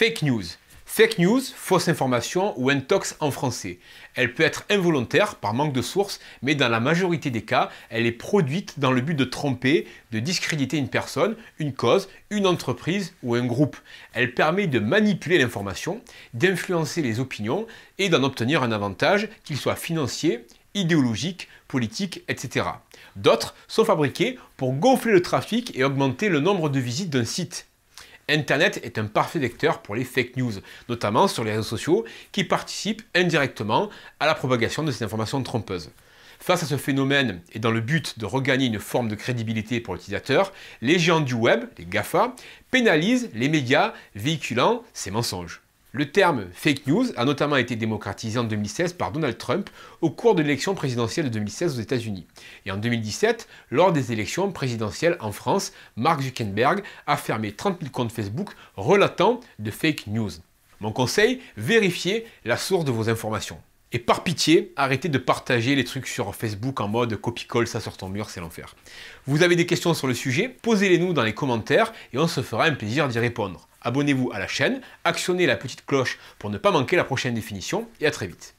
Fake news. Fake news, fausse information ou intox en français. Elle peut être involontaire par manque de sources, mais dans la majorité des cas, elle est produite dans le but de tromper, de discréditer une personne, une cause, une entreprise ou un groupe. Elle permet de manipuler l'information, d'influencer les opinions et d'en obtenir un avantage, qu'il soit financier, idéologique, politique, etc. D'autres sont fabriqués pour gonfler le trafic et augmenter le nombre de visites d'un site. Internet est un parfait vecteur pour les fake news, notamment sur les réseaux sociaux, qui participent indirectement à la propagation de ces informations trompeuses. Face à ce phénomène et dans le but de regagner une forme de crédibilité pour l'utilisateur, les géants du web, les GAFA, pénalisent les médias véhiculant ces mensonges. Le terme fake news a notamment été démocratisé en 2016 par Donald Trump au cours de l'élection présidentielle de 2016 aux États-Unis. Et en 2017, lors des élections présidentielles en France, Mark Zuckerberg a fermé 30 000 comptes Facebook relatant de fake news. Mon conseil, vérifiez la source de vos informations. Et par pitié, arrêtez de partager les trucs sur Facebook en mode « colle ça sort ton mur, c'est l'enfer. Vous avez des questions sur le sujet, posez-les nous dans les commentaires et on se fera un plaisir d'y répondre. Abonnez-vous à la chaîne, actionnez la petite cloche pour ne pas manquer la prochaine définition et à très vite.